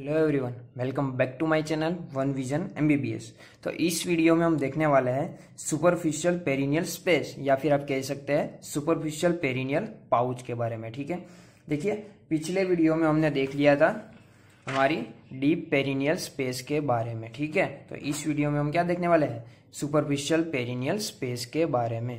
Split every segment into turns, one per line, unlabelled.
hello everyone welcome back to my channel one vision MBBS तो इस video में हम देखने वाले हैं सुपरफिशियल पेरिनियल स्पेस या फिर आप कह सकते हैं सुपरफिशियल पेरिनियल पाउच के बारे में ठीक है देखिए पिछले वीडियो में हमने देख लिया था हमारी डीप पेरिनियल स्पेस के बारे में ठीक है तो इस वीडियो में हम क्या देखने वाले हैं सुपरफिशियल पेरिनियल स्पेस के बारे में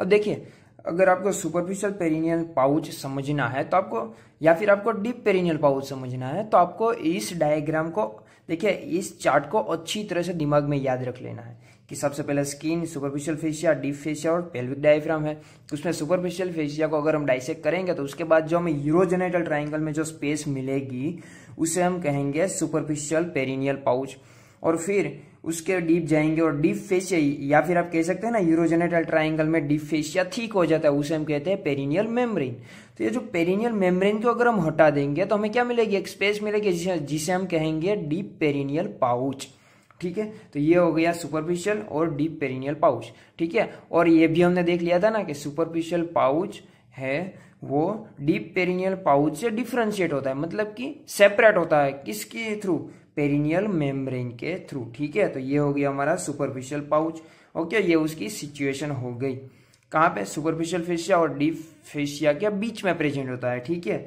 अब देखिए अगर आपको सुपरफिशियल पेरिनियल पाउच समझना है तो आपको या फिर आपको डीप पेरिनियल पाउच समझना है तो आपको इस डायग्राम को देखिए इस चार्ट को अच्छी तरह से दिमाग में याद रख लेना है कि सबसे पहले skin superficial fascia deep fascia और पेल्विक डायफ्राम है उसमें सुपरफिशियल फेशिया को अगर हम डाइसेक्ट करेंगे तो उसके बाद जो हमें यूरोजेनेटल ट्राइंगल में जो स्पेस मिलेगी उसे हम कहेंगे सुपरफिशियल पेरिनियल पाउच और फिर उसके डीप जाएंगे और डीप फेशिया या फिर आप कह सकते हैं ना यूरोजेनेटल ट्राइंगल में डीप फेशिया ठीक हो जाता है उसे हम कहते हैं पेरिनियल मेम्ब्रेन तो ये जो पेरिनियल मेम्ब्रेन को अगर हम हटा देंगे तो हमें क्या मिलेगी एक स्पेस मिलेगी जिसे जिसे हम कहेंगे डीप पेरिनियल पाउच ठीक है तो ये हो गया सुपरफिशियल और डीप पेरिनियल पाउच ठीक है और ये भी हमने देख लिया था ना कि सुपरफिशियल पाउच है वो डीप पेरिनियल पाउच से डिफ्रेंशिएट होता है मतलब कि सेपरेट होता है किसके थ्रू पेरिनियल मेम्ब्रेन के थ्रू ठीक है तो ये हो गया हमारा सुपरफिशियल पाउच ओके ये उसकी सिचुएशन हो गई कहाँ पे सुपरफिशियल फेशिया और डीप फेशिया के बीच में प्रेजेंट होता है ठीक है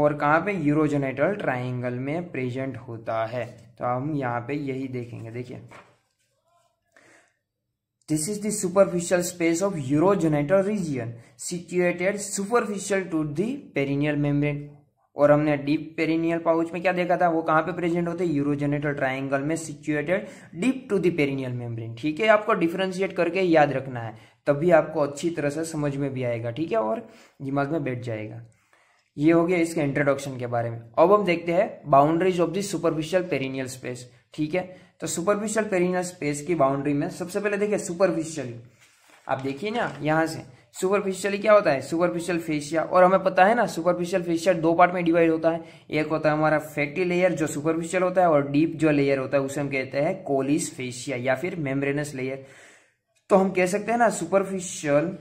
और कहाँ पे यूरोजेनेटल ट्राइंगल में प्रेजेंट होता है तो हम यहाँ पे यही देखेंगे देखिए this is superficial space of of region situated superficial to the perineal membrane और हमने डीप पेरिनियल पाउच में क्या देखा था वो कहां पे प्रेजेंट होते हैं यूरोजेनेटल ट्राइंगल में situated deep to the perineal membrane ठीक है आपको डिफ्रेंशिएट करके याद रखना है तभी आपको अच्छी तरह से समझ में भी आएगा ठीक है और दिमाग में बैठ जाएगा ये हो गया इसके इंट्रोडक्शन के बारे में अब हम देखते हैं boundaries of the superficial perineal space ठीक है तो सुपरफिशियल पेरिनियल स्पेस की बाउंड्री में सबसे पहले देखिए सुपरफिशियल आप देखिए ना यहां से सुपरफिशियल क्या होता है सुपरफिशियल फेशिया और हमें पता है ना सुपरफिशियल फेशिया दो पार्ट में डिवाइड होता है एक होता है हमारा फैटी लेयर जो सुपरफिशियल होता है और डीप जो लेयर होता है उसे हम कहते हैं कोलिस फेशिया या फिर मेम्ब्रेनस लेयर तो हम कह सकते हैं ना सुपरफिशियल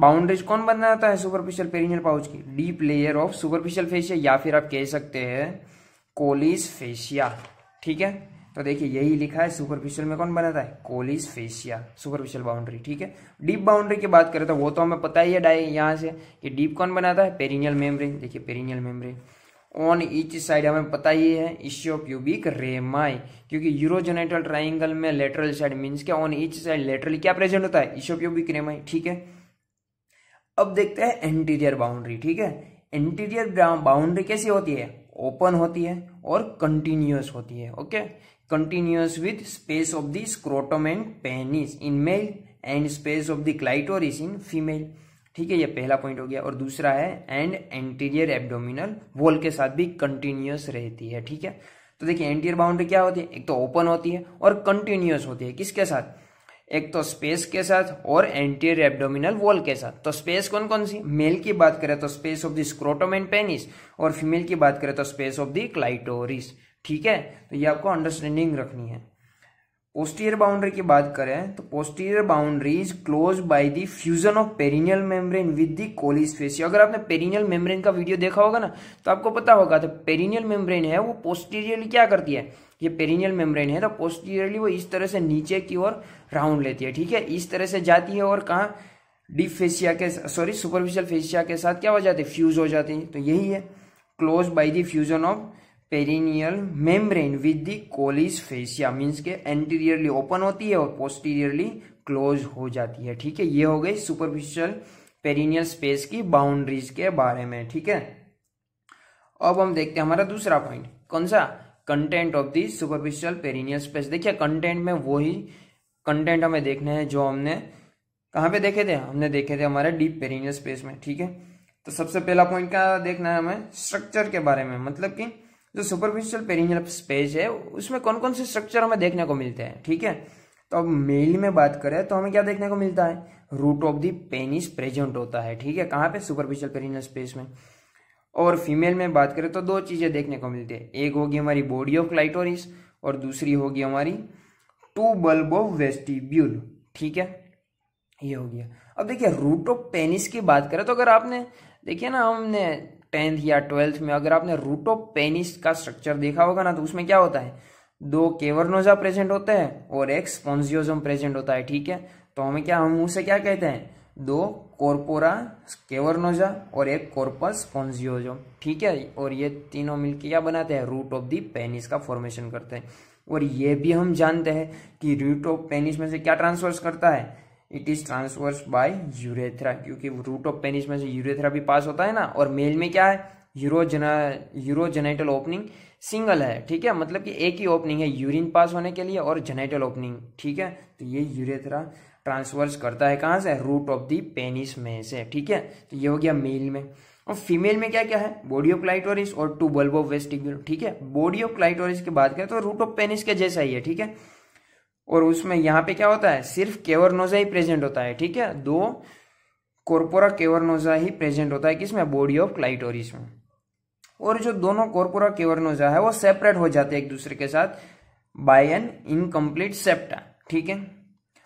बाउंड्रीज कौन बनाता है सुपरफिशियल पेरिनियल पाउच की deep layer of superficial fascia या फिर आप कह सकते हैं कोलिस फेशिया ठीक है तो देखिए यही लिखा है सुपरफिशियल में कौन बनाता है कोलिस फेशिया सुपरफिशियल बाउंड्री ठीक है डीप बाउंड्री की बात करें तो वो तो हमें पता ही है डाई यहाँ से कि डीप कौन बनाता है पेरिनियल मेम्ब्रेन देखिए perineal membrane on each side हमें पता ही है प्यूबिक रेमाई क्योंकि यूरोजेनेटल ट्राइंगल में लेटरल साइड मीन्स के ऑन ईच साइड लेटरल क्या प्रेजेंट होता है प्यूबिक रेमाई ठीक है अब देखते हैं एंटीरियर बाउंड्री ठीक है एंटीरियर बाउंड्री कैसी होती है ओपन होती है और कंटिन्यूस होती है okay continuous with space of the scrotum and penis in male and space of the clitoris in female ठीक है ये पहला पॉइंट हो गया और दूसरा है एंड एंटीरियर एब्डोमिनल वॉल के साथ भी कंटिन्यूस रहती है ठीक है तो देखिए एंटीरियर बाउंड्री क्या होती है एक तो ओपन होती है और कंटिन्यूस होती है किसके साथ एक तो स्पेस के साथ और एंटीरियर एब्डोमिनल वॉल के साथ तो स्पेस कौन कौन सी मेल की बात करें तो space of the scrotum and penis और फीमेल की बात करें तो स्पेस ऑफ द क्लाइटोरिस ठीक है तो ये आपको अंडरस्टैंडिंग रखनी है पोस्टीरियर बाउंड्री की बात करें तो posterior boundary is close by the fusion of perineal membrane with the Colles fascia अगर आपने पेरिनियल मेम्ब्रेन का वीडियो देखा होगा ना तो आपको पता होगा तो पेरिनियल मेम्ब्रेन है वो पोस्टीरियरली क्या करती है ये पेरिनियल मेम्ब्रेन है तो पोस्टीरियरली वो इस तरह से नीचे की ओर राउंड लेती है ठीक है इस तरह से जाती है और कहाँ डीप फेसिया के सॉरी सुपरफिशियल फेसिया के साथ क्या हो जाती है फ्यूज हो जाती है तो यही है close by the fusion of perineal membrane with the Colles fascia means के एंटीरियरली ओपन होती है और पोस्टीरियरली क्लोज हो जाती है ठीक है ये हो गई सुपरफिशियल पेरिनियल स्पेस की बाउंड्रीज के बारे में ठीक है अब हम देखते हैं हमारा दूसरा पॉइंट कौन सा content of the superficial perineal space देखिए कंटेंट में वही कंटेंट हमें देखने हैं जो हमने कहाँ पे देखे थे हमने देखे थे हमारे डीप पेरिनियल स्पेस में ठीक है तो सबसे पहला पॉइंट क्या देखना है हमें स्ट्रक्चर के बारे में मतलब कि जो सुपरफिशियल पेरिनियल स्पेस है उसमें कौन कौन से स्ट्रक्चर हमें देखने को मिलते हैं ठीक है तो अब मेल में बात करें तो हमें क्या देखने को मिलता है root of the penis present होता है ठीक है कहाँ पे सुपरफिशियल पेरिनियल स्पेस में और फीमेल में बात करें तो दो चीज़ें देखने को मिलती है एक होगी हमारी बॉडी ऑफ क्लाइटोरिस और दूसरी होगी हमारी टू बल्ब ऑफ वेस्टिब्यूल ठीक है ये हो गया अब देखिए रूट ऑफ पेनिस की बात करें तो अगर आपने देखिए ना हमने टेंथ या ट्वेल्थ में अगर आपने रूट ऑफ पेनिस का स्ट्रक्चर देखा होगा ना तो उसमें क्या होता है दो केवरनोजा प्रेजेंट होते हैं और एक स्पॉन्जियोजम प्रेजेंट होता है ठीक है तो हमें क्या हम उसे क्या कहते हैं दो कॉर्पोरा केवरनोजा और एक कॉर्पस स्पॉन्जियोजम ठीक है और ये तीनों मिलकर क्या बनाते हैं रूट ऑफ दी पेनिस का फॉर्मेशन करते हैं और ये भी हम जानते हैं कि रूट ऑफ पेनिस में से क्या ट्रांसफर्स करता है it is transverse by urethra क्योंकि रूट ऑफ पेनिस में से यूरेथ्रा भी पास होता है ना और मेल में क्या है यूरोजना यूरोजेनाइटल ओपनिंग सिंगल है ठीक है मतलब कि एक ही ओपनिंग है यूरिन पास होने के लिए और जेनाइटल ओपनिंग ठीक है तो ये यूरेथ्रा ट्रांसवर्स करता है कहाँ से रूट ऑफ दी पेनिस में से ठीक है तो ये हो गया मेल में और फीमेल में क्या क्या है बॉडी ऑफ क्लाइटोरिस और टू बल्ब ऑफ वेस्टिक्यूल ठीक है बॉडी ऑफ क्लाइटोरिस की बात करें तो रूट ऑफ पेनिस के जैसा ही है ठीक है और उसमें यहाँ पे क्या होता है सिर्फ केवरनोजा ही प्रेजेंट होता है ठीक है दो कॉर्पोरा केवरनोजा ही प्रेजेंट होता है किसमें बॉडी ऑफ क्लाइटोरिस में और जो दोनों कॉर्पोरा केवरनोजा है वो सेपरेट हो जाते हैं एक दूसरे के साथ बाय एन इनकम्प्लीट सेप्टा ठीक है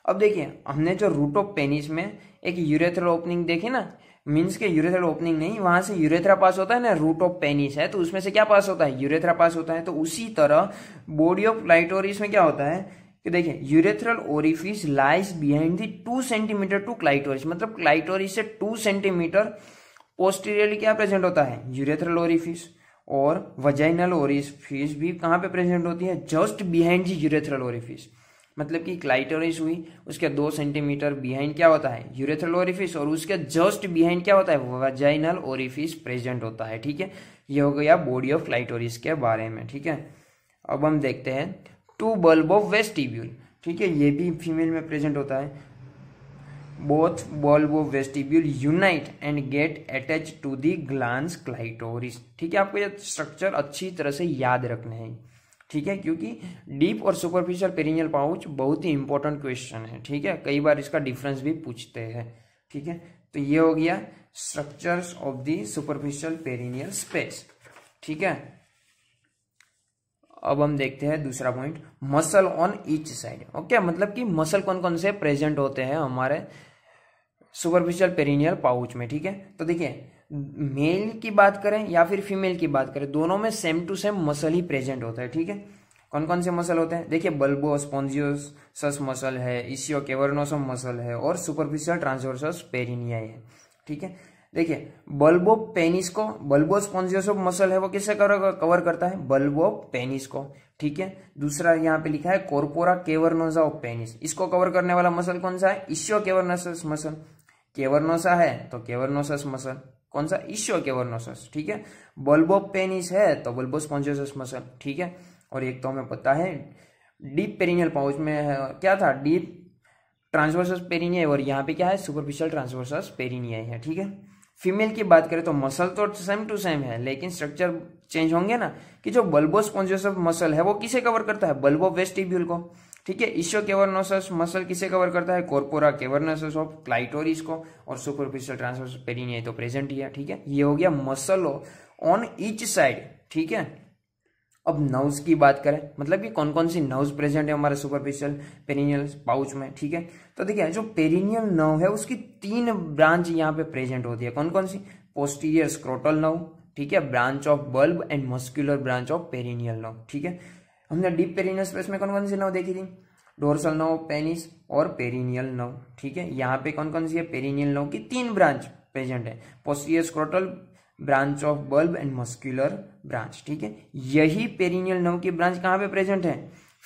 अब देखिए हमने जो रूट ऑफ पेनिस में एक यूरेथ्रल ओपनिंग देखी ना मीन्स के यूरेथ्रल ओपनिंग नहीं वहां से यूरेथ्रा पास होता है ना रूट ऑफ पेनिस है तो उसमें से क्या पास होता है यूरेथ्रा पास होता है तो उसी तरह बॉडी ऑफ क्लाइटोरिस में क्या होता है कि देखिए urethral orifice lies behind the two centimetre to clitoris मतलब क्लाइटोरिस से टू सेंटीमीटर पोस्टीरियरली क्या प्रेजेंट होता है यूरेथ्रल ओरिफिस और वजाइनल ओरिफिस भी कहाँ पे प्रेजेंट होती है just behind the urethral orifice मतलब कि क्लाइटोरिस हुई उसके दो सेंटीमीटर बिहाइंड क्या होता है यूरेथ्रल ओरिफिस और उसके जस्ट बिहाइंड क्या होता है वजाइनल ओरिफिस प्रेजेंट होता है ठीक है ये हो गया बॉडी ऑफ क्लाइटोरिस के बारे में ठीक है अब हम देखते हैं टू बल्ब ऑफ वेस्टिब्यूल ठीक है ये भी फीमेल में प्रेजेंट होता है both bulb of vestibule unite and get attach to the glans clitoris ठीक है आपको ये स्ट्रक्चर अच्छी तरह से याद रखना है ठीक है क्योंकि डीप और सुपरफिशियल पेरिनियल पाउच बहुत ही इंपॉर्टेंट क्वेश्चन है ठीक है कई बार इसका डिफरेंस भी पूछते हैं ठीक है तो ये हो गया structures of the superficial perineal space ठीक है अब हम देखते हैं दूसरा point muscle on each side okay मतलब कि मसल कौन कौन से प्रेजेंट होते हैं हमारे सुपरफिशियल पेरिनियल पाउच में ठीक है तो देखिए मेल की बात करें या फिर फीमेल की बात करें दोनों में सेम टू सेम मसल ही प्रेजेंट होता है ठीक है कौन कौन से मसल होते हैं देखिए बल्बो स्पॉन्जियोसस मसल है इसियो केवर्नोसम मसल है और सुपरफिशियल ट्रांसवर्सस पेरिनियाई है ठीक है देखिए बल्बो पेनिस को बल्बो ऑफ मसल है वो किससे कवर करता है बल्बो पेनिस को ठीक है दूसरा यहाँ पे लिखा है कोरपोरा केवरनोजा ऑफ पेनिस इसको कवर करने वाला मसल कौन सा है इश्यो केवरनोसस मसल केवरनोसा है तो केवरनोसस मसल कौन सा इश्यो केवरनोसस ठीक है बल्बो पेनिस है तो बल्बो स्पॉन्जियस मसल ठीक है और एक तो हमें पता है डीप पेरिनियल पाउच में क्या था डीप ट्रांसवर्सस पेरिनिया और यहाँ पे क्या है सुपरफिशियल ट्रांसवर्सस पेरिनिया है ठीक है फीमेल की बात करें तो मसल तो सेम टू सेम है लेकिन स्ट्रक्चर चेंज होंगे ना कि जो बल्बो स्पॉन्जियोसफ मसल है वो किसे कवर करता है बल्बो वेस्टिब्यूल को ठीक है ईशो केवर्नोस मसल किसे कवर करता है कॉर्पोरा केवर्नोसस ऑफ क्लाइटोरिस को और सुपरफिशियल ट्रांसवर्स पेरिनिया तो प्रेजेंट ही है ठीक है ये हो गया मसल ऑन ईच साइड ठीक है अब नर्व्स की बात करें मतलब कि कौन कौन सी नर्व्स प्रेजेंट है हमारे सुपरफिशियल पेरिनियल पाउच में ठीक है तो देखिए जो पेरिनियल नर्व है उसकी तीन ब्रांच यहाँ पे प्रेजेंट होती है कौन कौन सी पोस्टीरियर स्क्रोटल नर्व ठीक है branch of bulb and muscular branch of perineal nerve ठीक है हमने डीप पेरिनियल स्पेस में कौन कौन सी नर्व देखी थी डोरसल नर्व पेनिस और पेरिनियल नर्व ठीक है यहाँ पे कौन कौन सी है पेरिनियल नर्व की तीन ब्रांच प्रेजेंट है posterior scrotal branch of bulb and muscular branch ठीक है यही पेरिनियल नर्व की ब्रांच कहाँ पे प्रेजेंट है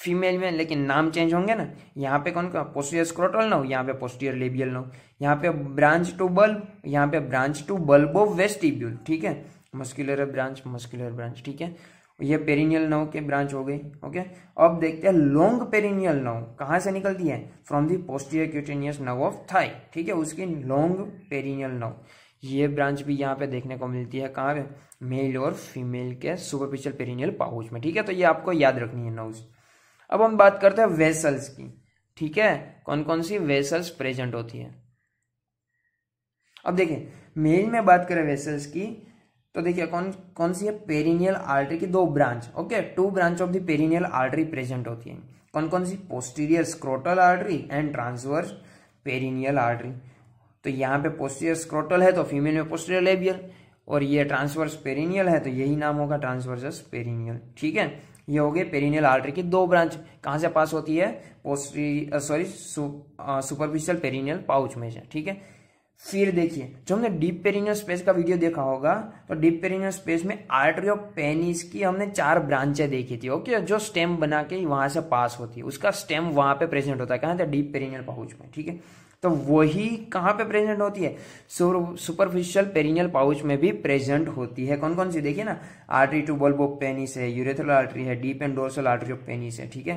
फीमेल में लेकिन नाम चेंज होंगे ना यहाँ पे कौन का पोस्टियर स्क्रोटल नव यहाँ पे पोस्टियर लेबियल नव यहाँ पे ब्रांच टू बल्ब यहाँ पे branch to bulb of vestibule ठीक है मस्क्यूलर ब्रांच मस्क्यूलर ब्रांच ठीक है ये पेरिनियल नव के ब्रांच हो गई ओके अब देखते हैं लॉन्ग पेरिनियल नव कहाँ से निकलती है from the posterior cutaneous nerve of thigh ठीक है उसकी लॉन्ग पेरिनियल नव ये ब्रांच भी यहाँ पे देखने को मिलती है कहाँ पे मेल और फीमेल के सुपरफिशियल पेरिनियल पाउच में ठीक है तो ये आपको याद रखनी है नोज अब हम बात करते हैं वेसल्स की ठीक है कौन कौन सी वेसल्स प्रेजेंट होती है अब देखिए मेल में बात करें वेसल्स की तो देखिए कौन कौन सी है पेरिनियल आर्टरी की दो branch okay two branch of the perineal artery present होती है कौन कौन सी posterior scrotal artery and transverse perineal artery तो यहाँ पे पोस्टियर स्क्रोटल है तो फीमेल में पोस्टियर लेबियल और ये ट्रांसवर्स पेरिनियल है तो यही नाम होगा ट्रांसवर्स पेरिनियल ठीक है ये हो गए पेरिनियल आर्टरी की दो ब्रांच कहाँ से पास होती है posterior sorry superficial perineal pouch में से ठीक है फिर देखिए जो हमने डीप पेरिनियल स्पेस का वीडियो देखा होगा तो डीप पेरिनियल स्पेस में आर्टरी ऑफ पेनिस की हमने चार ब्रांचें देखी थी ओके जो स्टेम बना के वहां से पास होती है उसका स्टेम वहां पे प्रेजेंट होता है कहा था डीप पेरिनियल पाउच में ठीक है तो वही कहाँ पे प्रेजेंट होती है सुपरफिशियल पेरिनियल पाउच में भी प्रेजेंट होती है कौन कौन सी देखिए ना artery to bulb of penis है यूरेथल आर्टरी है deep and dorsal artery of penis है ठीक है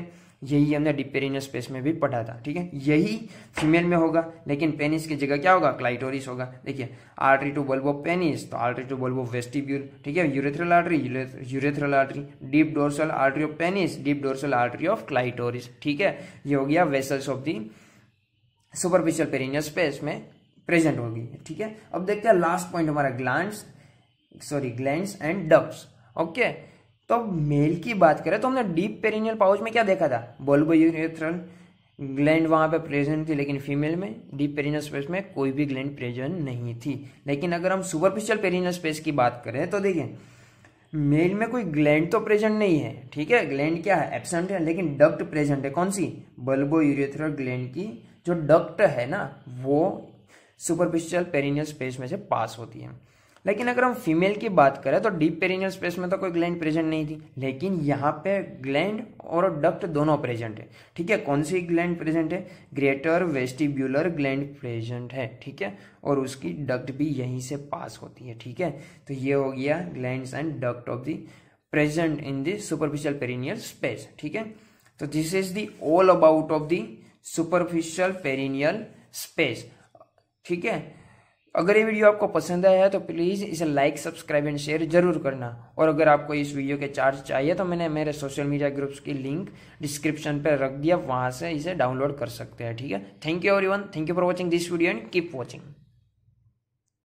यही हमने डिपेरिनियल स्पेस में भी पढ़ा था ठीक है यही फीमेल में होगा लेकिन पेनिस की जगह क्या होगा क्लाइटोरिस होगा देखिए artery to bulb of penis तो artery to bulb of vestibule ठीक है urethral artery urethral artery deep dorsal artery of penis deep dorsal artery of clitoris ठीक है ये हो गया vessels of the superficial perineal space में प्रेजेंट होगी ठीक है अब देखते हैं लास्ट पॉइंट हमारा gland sorry gland and ducts okay तो मेल की बात करें तो हमने डीप पेरिनियल पाउच में क्या देखा था बल्बोथ्रल ग्लैंड वहां पे प्रेजेंट थी लेकिन फीमेल में डीप पेरिनियल स्पेस में कोई भी ग्लैंड प्रेजेंट नहीं थी लेकिन अगर हम सुपरफिशियल पेरिनियल स्पेस की बात करें तो देखिए मेल में कोई ग्लैंड तो प्रेजेंट नहीं है ठीक है ग्लैंड क्या है एबसेंट है लेकिन डक्ट प्रेजेंट है कौन सी बल्बो यूरेथ्रल ग्लैंड की जो डक्ट है ना वो सुपरफिशियल पेरिनियल स्पेस में से पास होती है लेकिन अगर हम फीमेल की बात करें तो डीप पेरिनियल स्पेस में तो कोई ग्लैंड प्रेजेंट नहीं थी लेकिन यहाँ पे ग्लैंड और डक्ट दोनों प्रेजेंट है ठीक है कौन सी ग्लैंड प्रेजेंट है ग्रेटर वेस्टिब्यूलर ग्लैंड प्रेजेंट है ठीक है और उसकी डक्ट भी यहीं से पास होती है ठीक है तो ये हो गया gland and duct of the present in the superficial perineal space ठीक है तो this is the all about of the superficial perineal space ठीक है अगर ये वीडियो आपको पसंद आया है तो प्लीज़ इसे लाइक सब्सक्राइब एंड शेयर जरूर करना और अगर आपको इस वीडियो के चार्ज चाहिए तो मैंने मेरे सोशल मीडिया ग्रुप्स की लिंक डिस्क्रिप्शन पर रख दिया वहाँ से इसे डाउनलोड कर सकते हैं ठीक है thank you everyone thank you for watching this video and keep watching